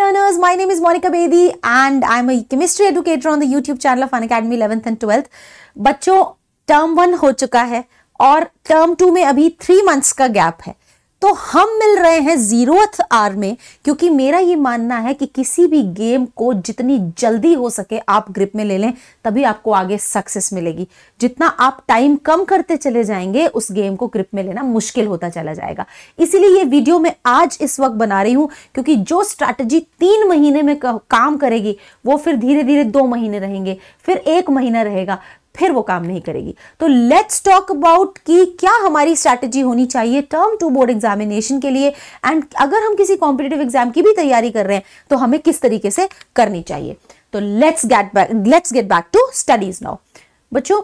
learners, my name is Monica Bedi and I'm a chemistry educator on the YouTube channel of Fun Academy 11th and 12th. bachcho term 1 ho chuka hai aur term 2 mein abhi 3 months ka gap hai तो हम मिल रहे हैं zero are में क्योंकि मेरा ये मानना है कि किसी भी गेम को जितनी जल्दी हो सके आप ग्रिप में ले लें तभी आपको आगे सक्सेस मिलेगी जितना आप टाइम कम करते चले जाएंगे उस गेम को ग्रिप में लेना मुश्किल होता चला जाएगा इसीलिए ये वीडियो मैं आज इस वक्त बना रही हूं क्योंकि जो स्ट्रैटेजी तीन महीने में काम करेगी वो फिर धीरे धीरे दो महीने रहेंगे फिर एक महीना रहेगा फिर वो काम नहीं करेगी तो लेट्स टॉक अबाउट कि क्या हमारी स्ट्रैटेजी होनी चाहिए टर्म टू बोर्ड एग्जामिनेशन के लिए एंड अगर हम किसी कॉम्पिटेटिव एग्जाम की भी तैयारी कर रहे हैं तो हमें किस तरीके से करनी चाहिए तो let's get back let's get back to studies now बच्चों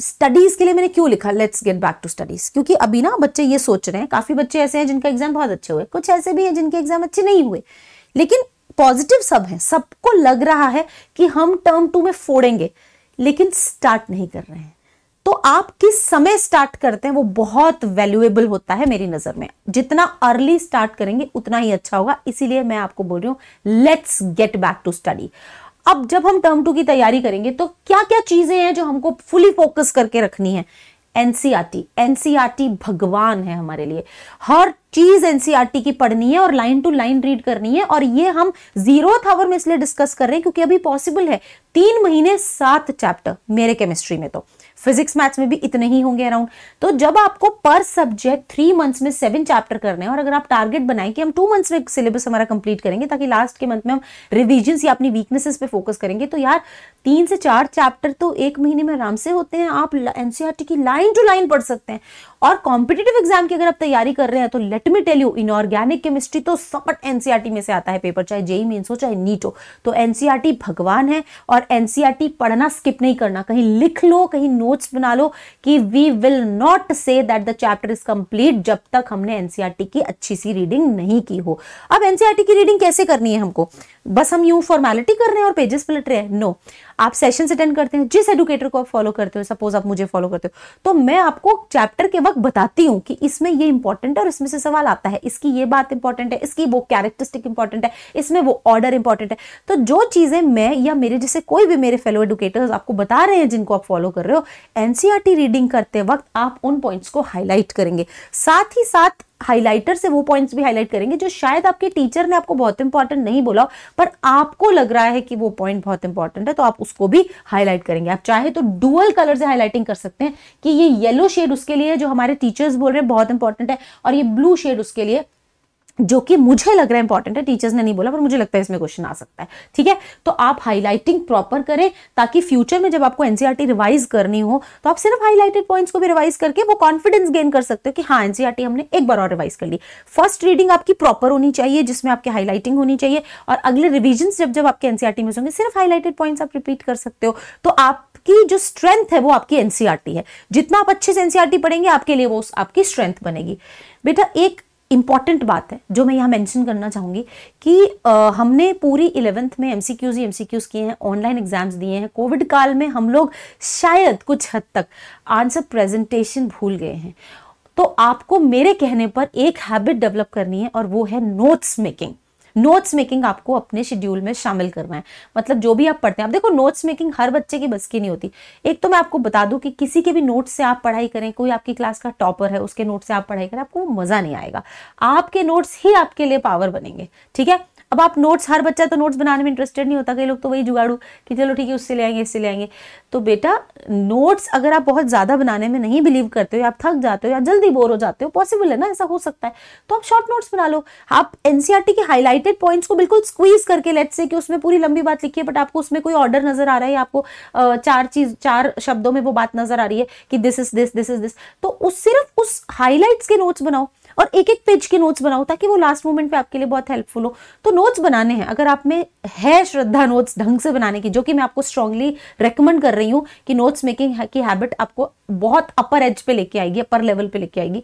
स्टडीज uh, के लिए मैंने क्यों लिखा let's get back to studies क्योंकि अभी ना बच्चे ये सोच रहे हैं काफी बच्चे ऐसे हैं जिनका एग्जाम बहुत अच्छे हुए कुछ ऐसे भी हैं जिनके एग्जाम अच्छे नहीं हुए लेकिन पॉजिटिव सब है सबको लग रहा है कि हम टर्म टू में फोड़ेंगे लेकिन स्टार्ट नहीं कर रहे हैं तो आप किस समय स्टार्ट करते हैं वो बहुत वैल्यूएबल होता है मेरी नजर में जितना अर्ली स्टार्ट करेंगे उतना ही अच्छा होगा इसीलिए मैं आपको बोल रही हूं let's get back to study अब जब हम टर्म टू की तैयारी करेंगे तो क्या क्या चीजें हैं जो हमको फुली फोकस करके रखनी है एनसीआरटी एनसीआरटी भगवान है हमारे लिए हर चीज एनसीआरटी की पढ़नी है और लाइन टू लाइन रीड करनी है और ये हम जीरो थावर में इसलिए डिस्कस कर रहे हैं क्योंकि अभी पॉसिबल है तीन महीने सात चैप्टर मेरे केमिस्ट्री में तो फिजिक्स मैथ्स में भी इतने ही होंगे अराउंड तो जब आपको पर सब्जेक्ट थ्री मंथ्स में सेवन चैप्टर करने हैं और अगर आप टारगेट बनाए कि हम टू मंथ्स में सिलेबस हमारा कंप्लीट करेंगे ताकि लास्ट के मंथ में हम रिविजन या अपनी वीकनेसेस पे फोकस करेंगे तो यार तीन से चार चैप्टर तो एक महीने में आराम से होते हैं आप एनसीआरटी e की लाइन टू लाइन पढ़ सकते हैं और कॉम्पिटेटिव एग्जाम की अगर आप तैयारी कर रहे हैं तो let me tell you inorganic chemistry तो सब एनसीआरटी e में से आता है पेपर चाहे जेई मीन e हो चाहे नीट हो तो एनसीआरटी भगवान है और एनसीआरटी पढ़ना स्किप नहीं करना कहीं लिख लो कहीं नोट नोट्स बना लो कि we will not say that the chapter is complete जब तक हमने एनसीआरटी e की अच्छी सी रीडिंग नहीं की हो अब एनसीआरटी e की रीडिंग कैसे करनी है हमको बस हम यूं फॉर्मेलिटी कर रहे हैं और पेजेस पलट रहे हैं नो no. आप सेशन अटेंड करते हैं जिस एडुकेटर को आप फॉलो करते हो सपोज आप मुझे फॉलो करते हो तो मैं आपको चैप्टर के वक्त बताती हूँ कि इसमें ये इंपॉर्टेंट है और इसमें से सवाल आता है इसकी ये बात इंपॉर्टेंट है इसकी वो कैरेक्टरिस्टिक इंपॉर्टेंट है इसमें वो ऑर्डर इंपॉर्टेंट है तो जो चीज़ें मैं या मेरे जैसे कोई भी मेरे फेलो एडुकेटर्स आपको बता रहे हैं जिनको आप फॉलो कर रहे हो एनसीआरटी रीडिंग e करते वक्त आप उन पॉइंट्स को हाईलाइट करेंगे साथ ही साथ हाइलाइटर से वो पॉइंट्स भी हाईलाइट करेंगे जो शायद आपके टीचर ने आपको बहुत इंपॉर्टेंट नहीं बोला पर आपको लग रहा है कि वो पॉइंट बहुत इंपॉर्टेंट है तो आप उसको भी हाईलाइट करेंगे आप चाहे तो डुअल कलर से हाईलाइटिंग कर सकते हैं कि ये येलो शेड उसके लिए जो हमारे टीचर्स बोल रहे हैं बहुत इंपॉर्टेंट है और ये ब्लू शेड उसके लिए जो कि मुझे लग रहा है इंपॉर्टेंट है टीचर्स ने नहीं बोला पर मुझे लगता है इसमें क्वेश्चन आ सकता है ठीक है तो आप हाईलाइटिंग प्रॉपर करें ताकि फ्यूचर में जब आपको एनसीईआरटी रिवाइज e करनी हो तो आप सिर्फ हाईलाइटेड पॉइंट्स को भी रिवाइज करके वो कॉन्फिडेंस गेन कर सकते हो कि हाँ एनसीआरटी e हमने एक बार और रिवाइज कर ली फर्स्ट रीडिंग आपकी प्रॉपर होनी चाहिए जिसमें आपकी हाईलाइटिंग होनी चाहिए और अगले रिविजन जब जब आपके एनसीआरटी e में होंगे सिर्फ हाईलाइटेड पॉइंट्स आप रिपीट कर सकते हो तो आप आपकी जो स्ट्रेंथ है वो आपकी एनसीआरटी है जितना आप अच्छे से एनसीआरटी पढ़ेंगे आपके लिए वो आपकी स्ट्रेंथ बनेगी बेटा एक इम्पॉर्टेंट बात है जो मैं यहाँ मेंशन करना चाहूँगी कि आ, हमने पूरी इलेवेंथ में M C Qs M C Qs किए हैं ऑनलाइन एग्जाम्स दिए हैं कोविड काल में हम लोग शायद कुछ हद तक आंसर प्रेजेंटेशन भूल गए हैं तो आपको मेरे कहने पर एक हैबिट डेवलप करनी है और वो है नोट्स मेकिंग नोट्स मेकिंग आपको अपने शेड्यूल में शामिल करना है मतलब जो भी आप पढ़ते हैं आप देखो नोट्स मेकिंग हर बच्चे की बस की नहीं होती एक तो मैं आपको बता दूं कि किसी के भी नोट्स से आप पढ़ाई करें कोई आपकी क्लास का टॉपर है उसके नोट से आप पढ़ाई करें आपको मज़ा नहीं आएगा आपके नोट्स ही आपके लिए पावर बनेंगे ठीक है अब आप नोट्स हर बच्चा तो नोट्स बनाने में इंटरेस्टेड नहीं होता कई लोग तो वही जुगाड़ू कि चलो ठीक है उससे ले आएंगे इससे ले आएंगे तो बेटा नोट्स अगर आप बहुत ज़्यादा बनाने में नहीं बिलीव करते हो आप थक जाते हो या जल्दी बोर हो जाते हो पॉसिबल है ना ऐसा हो सकता है तो आप शॉर्ट नोट्स बना लो आप एनसीआरटी के हाईलाइट हाईलाइटेड पॉइंट्स को बिल्कुल स्क्वीज करके लेट्स से कि उसमें पूरी लंबी बात लिखी है बट आपको उसमें कोई ऑर्डर नजर आ रहा है आपको चार चीज चार शब्दों में वो बात नजर आ रही है कि this is this this is this तो उस सिर्फ उस हाईलाइट्स के नोट्स बनाओ और एक एक पेज के नोट्स बनाओ ताकि वो लास्ट मोमेंट पे आपके लिए बहुत हेल्पफुल हो तो नोट्स बनाने हैं अगर आप में है श्रद्धा नोट्स ढंग से बनाने की जो कि मैं आपको स्ट्रांगली रेकमेंड कर रही हूँ कि नोट्स मेकिंग की हैबिट आपको बहुत अपर एज पे लेके आएगी अपर लेवल पे लेके आएगी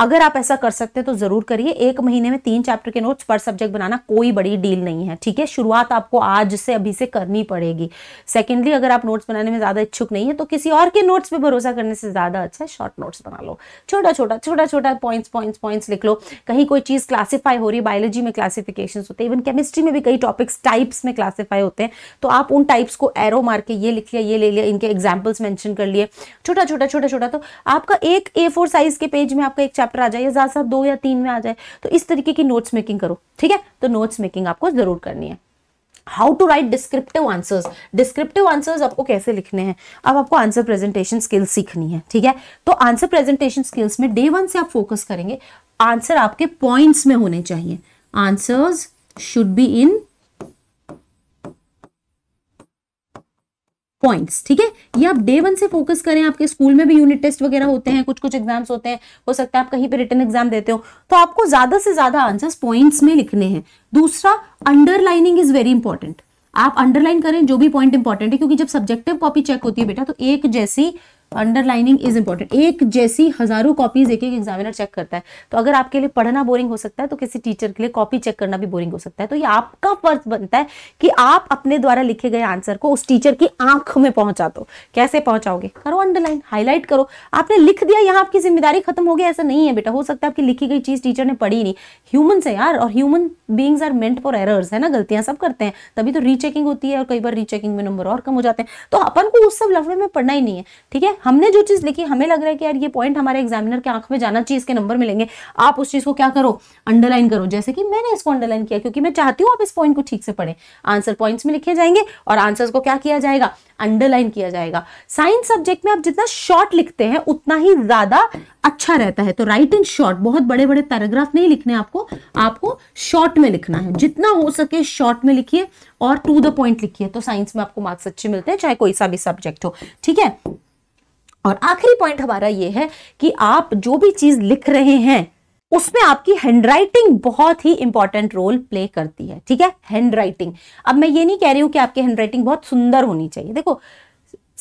अगर आप ऐसा कर सकते हैं तो जरूर करिए एक महीने में तीन चैप्टर के नोट्स पर सब्जेक्ट बनाना कोई बड़ी डील नहीं है ठीक है शुरुआत आपको आज से अभी से करनी पड़ेगी सेकेंडली अगर आप नोट्स बनाने में ज़्यादा इच्छुक नहीं है तो किसी और के नोट्स पे भरोसा करने से ज़्यादा अच्छा है शॉर्ट नोट्स बना लो छोटा छोटा छोटा छोटा पॉइंट्स पॉइंट्स पॉइंट्स लिख लो कहीं कोई चीज़ क्लासीफाई हो रही है बायोलॉजी में क्लासिफिकेशन होते हैं इवन केमिस्ट्री में भी कई टॉपिक्स टाइप्स में क्लासीफाई होते हैं तो आप उन टाइप्स को एरो मार के ये लिख लिया ये ले लिया इनके एग्जाम्पल्स मैंशन कर लिए छोटा छोटा छोटा छोटा तो आपका एक ए साइज के पेज में आपका एक चैप्टर आ जाए या ज़्यादा साहब दो या तीन में आ जाए तो इस तरीके की नोट्स मेकिंग करो ठीक है तो नोट्स मेकिंग आपको ज़रूर करनी है how to write descriptive answers descriptive answers आपको कैसे लिखने हैं अब आपको आंसर प्रेजेंटेशन स्किल्स सीखनी है ठीक है तो आंसर प्रेजेंटेशन स्किल्स में डे वन से आप फोकस करेंगे आंसर आपके पॉइंट्स में होने चाहिए answers should be in points ठीक है ये आप डे वन से फोकस करें आपके स्कूल में भी यूनिट टेस्ट वगैरह होते हैं कुछ कुछ एग्जाम्स होते हैं हो सकता है आप कहीं पे रिटर्न एग्जाम देते हो तो आपको ज्यादा से ज्यादा आंसर्स पॉइंट्स में लिखने हैं दूसरा अंडरलाइनिंग इज वेरी इंपॉर्टेंट आप अंडरलाइन करें जो भी पॉइंट इंपॉर्टेंट है क्योंकि जब सब्जेक्टिव कॉपी चेक होती है बेटा तो एक जैसी अंडरलाइनिंग इज इंपॉर्टेंट एक जैसी हजारों कॉपीज एक एक एग्जामिनर चेक करता है तो अगर आपके लिए पढ़ना बोरिंग हो सकता है तो किसी टीचर के लिए कॉपी चेक करना भी बोरिंग हो सकता है तो ये आपका फर्ज बनता है कि आप अपने द्वारा लिखे गए आंसर को उस टीचर की आंख में पहुंचा दो कैसे पहुंचाओगे करो अंडरलाइन हाईलाइट करो आपने लिख दिया यहाँ आपकी जिम्मेदारी खत्म हो गई ऐसा नहीं है बेटा हो सकता है आपकी लिखी गई चीज टीचर ने पढ़ी नहीं ह्यूमन से यार और human beings are meant for errors है ना गलतियां सब करते हैं तभी तो रीचेकिंग होती है और कई बार रीचेकिंग में नंबर और कम हो जाते हैं तो अपन को उस सब लफड़े में पढ़ना ही नहीं है ठीक है हमने जो चीज़ लिखी हमें लग रहा है कि यार ये पॉइंट हमारे एग्जामिनर के आंख में जाना चाहिए इसके नंबर मिलेंगे आप उस चीज़ को क्या करो अंडरलाइन करो जैसे कि मैंने इसको अंडरलाइन किया क्योंकि मैं चाहती हूँ आप इस पॉइंट को ठीक से पढ़े आंसर पॉइंट्स में लिखे जाएंगे और आंसर को क्या किया जाएगा अंडरलाइन किया जाएगा साइंस सब्जेक्ट में आप जितना शॉर्ट लिखते हैं उतना ही ज़्यादा अच्छा रहता है तो राइट इन शॉर्ट बहुत बड़े बड़े पैराग्राफ नहीं लिखने आपको आपको शॉर्ट में लिखना है जितना हो सके शॉर्ट में लिखिए और टू द पॉइंट लिखिए तो साइंस में आपको मार्क्स अच्छे मिलते हैं चाहे कोई सा भी सब्जेक्ट हो ठीक है और आखिरी पॉइंट हमारा ये है कि आप जो भी चीज लिख रहे हैं उसमें आपकी हैंडराइटिंग बहुत ही इंपॉर्टेंट रोल प्ले करती है ठीक है हैंडराइटिंग अब मैं ये नहीं कह रही हूं कि आपकी हैंडराइटिंग बहुत सुंदर होनी चाहिए देखो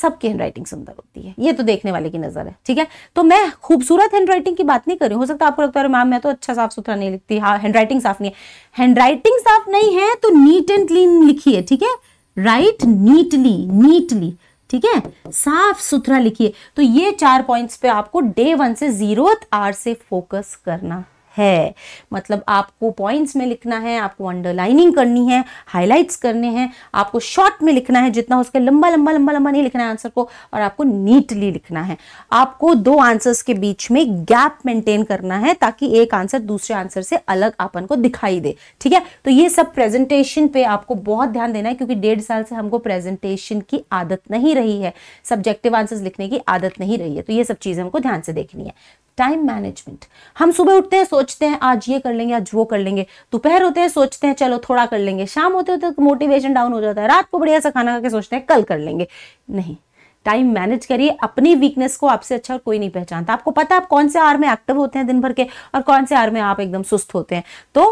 सबकी हैंडराइटिंग सुंदर होती है ये तो देखने वाले की नज़र है ठीक है तो मैं खूबसूरत हैंडराइटिंग की बात नहीं कर रही हूं हो सकता आपको लगता है मैम मैं तो अच्छा साफ सुथरा नहीं लिखती हाँ हैंडराइटिंग साफ नहीं है हैंडराइटिंग साफ नहीं है तो नीट एंड क्लीन है ठीक है राइट नीटली नीटली ठीक है साफ सुथरा लिखिए तो ये चार पॉइंट्स पे आपको डे वन से जीरो आर से फोकस करना है मतलब आपको पॉइंट्स में लिखना है आपको अंडरलाइनिंग करनी है हाइलाइट्स करने हैं आपको शॉर्ट में लिखना है जितना उसके लंबा लंबा लंबा लंबा नहीं लिखना है आंसर को और आपको नीटली लिखना है आपको दो आंसर्स के बीच में गैप मेंटेन करना है ताकि एक आंसर दूसरे आंसर से अलग अपन को दिखाई दे ठीक है तो ये सब प्रेजेंटेशन पे आपको बहुत ध्यान देना है क्योंकि डेढ़ साल से हमको प्रेजेंटेशन की आदत नहीं रही है सब्जेक्टिव आंसर्स लिखने की आदत नहीं रही है तो ये सब चीज़ हमको ध्यान से देखनी है टाइम मैनेजमेंट हम सुबह उठते हैं सोचते हैं आज ये कर लेंगे आज वो कर लेंगे दोपहर होते हैं सोचते हैं चलो थोड़ा कर लेंगे शाम होते होते मोटिवेशन तो डाउन हो जाता है रात को बढ़िया सा खाना खा के सोचते हैं कल कर लेंगे नहीं टाइम मैनेज करिए अपनी वीकनेस को आपसे अच्छा और कोई नहीं पहचानता आपको पता है आप कौन से आर में एक्टिव होते हैं दिन भर के और कौन से आर में आप एकदम सुस्त होते हैं तो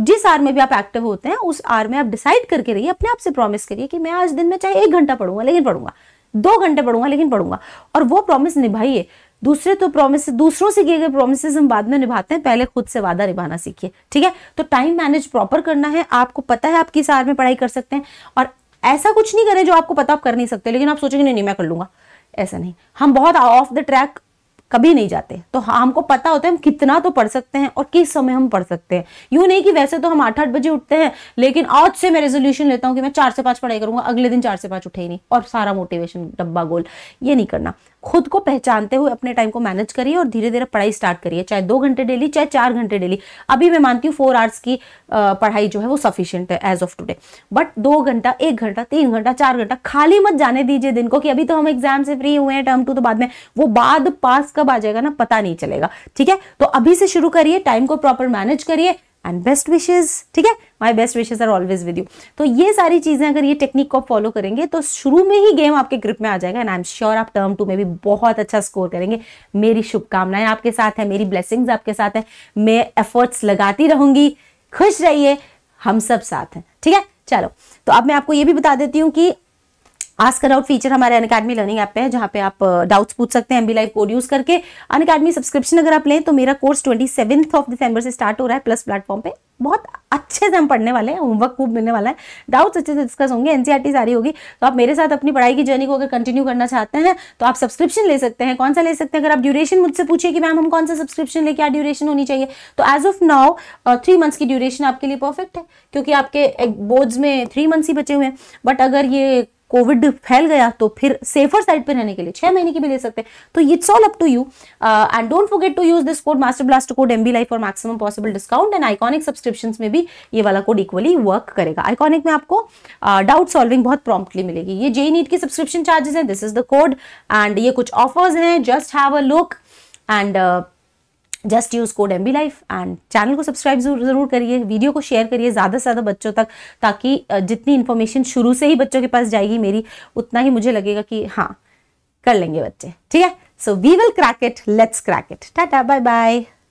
जिस आर में भी आप एक्टिव होते हैं उस आर में आप डिसाइड करके रहिए अपने आप से प्रॉमिस करिए कि मैं आज दिन में चाहे एक घंटा पढ़ूंगा लेकिन पढ़ूंगा दो घंटे पढ़ूंगा लेकिन पढ़ूंगा और वो प्रॉमिस निभाइए दूसरे तो प्रोमिस दूसरों से किए गए प्रोमिस हम बाद में निभाते हैं पहले खुद से वादा निभाना सीखिए ठीक है तो टाइम मैनेज प्रॉपर करना है आपको पता है आप किस आर में पढ़ाई कर सकते हैं और ऐसा कुछ नहीं करें जो आपको पता आप कर नहीं सकते लेकिन आप सोचेंगे नहीं नहीं मैं कर लूंगा ऐसा नहीं हम बहुत ऑफ द ट्रैक कभी नहीं जाते तो हाँ, हमको पता होता है हम कितना तो पढ़ सकते हैं और किस समय हम पढ़ सकते हैं यूं नहीं कि वैसे तो हम आठ आठ बजे उठते हैं लेकिन आज से मैं रेजोल्यूशन लेता हूँ कि मैं चार से पांच पढ़ाई करूंगा अगले दिन चार से पांच उठे ही नहीं और सारा मोटिवेशन डब्बा गोल ये नहीं करना खुद को पहचानते हुए अपने टाइम को मैनेज करिए और धीरे धीरे पढ़ाई स्टार्ट करिए चाहे दो घंटे डेली चाहे चार घंटे डेली अभी मैं मानती हूँ फोर आवर्स की पढ़ाई जो है वो सफिशियंट है एज ऑफ टुडे बट दो घंटा एक घंटा तीन घंटा चार घंटा खाली मत जाने दीजिए दिन को कि अभी तो हम एग्जाम से फ्री हुए हैं टर्म टू तो बाद में वो बाद पास कब आ जाएगा ना पता नहीं चलेगा ठीक है तो अभी से शुरू करिए टाइम को प्रॉपर मैनेज करिए एंड बेस्ट विशेज ठीक है my best wishes are always with you तो ये सारी चीज़ें अगर ये टेक्निक को फॉलो करेंगे तो शुरू में ही गेम आपके ग्रिप में आ जाएगा एंड आई एम श्योर आप टर्म टू में भी बहुत अच्छा स्कोर करेंगे मेरी शुभकामनाएं आपके साथ है मेरी ब्लेसिंग्स आपके साथ है मैं एफर्ट्स लगाती रहूंगी खुश रहिए हम सब साथ हैं ठीक है चलो तो अब मैं आपको ये भी बता देती हूँ कि आस्क अराउट फीचर हमारे अन अकेडमी लर्निंग ऐप पे है जहाँ पे आप डाउट्स uh, पूछ सकते हैं बी लाइव कोड यूज करके अन अकेडमी सब्सक्रिप्शन अगर आप लें तो मेरा course twenty seventh of December से स्टार्ट हो रहा है प्लस प्लेटफॉर्म पे बहुत अच्छे से हम पढ़ने वाले हैं होमवर्क खूब मिलने वाला है डाउट्स अच्छे से डिस्कस होंगे एनसीआरटी e सारी होगी तो आप मेरे साथ अपनी पढ़ाई की जर्नी को अगर कंटिन्यू करना चाहते हैं तो आप सब्सक्रिप्शन ले सकते हैं कौन सा ले सकते हैं अगर आप ड्यूरेशन मुझसे पूछिए कि मैम हम कौन सा सब्सक्रिप्शन लेके क्या ड्यूरेशन होनी चाहिए तो as of now three months की ड्यूरेशन आपके लिए परफेक्ट है क्योंकि आपके बोर्ड्स में थ्री मंथ्स ही बचे हुए हैं बट अगर ये कोविड फैल गया तो फिर सेफर साइड पे रहने के लिए छह महीने की भी ले सकते हैं तो it's all up to you and don't forget to use this code master blast code B life for maximum possible discount and iconic subscription में भी ये वाला कोड इक्वली वर्क करेगा आइकॉनिक में आपको डाउट uh, सॉल्विंग बहुत promptly मिलेगी ये जे नीट की सब्सक्रिप्शन चार्जेस हैं this is the code and ये कुछ ऑफर्स हैं just have a look and just use code M B life and channel को सब्सक्राइब ज़रूर करिए वीडियो को शेयर करिए ज़्यादा से ज़्यादा बच्चों तक ताकि जितनी इन्फॉर्मेशन शुरू से ही बच्चों के पास जाएगी मेरी उतना ही मुझे लगेगा कि हाँ कर लेंगे बच्चे ठीक है so we will crack it let's crack it tata bye bye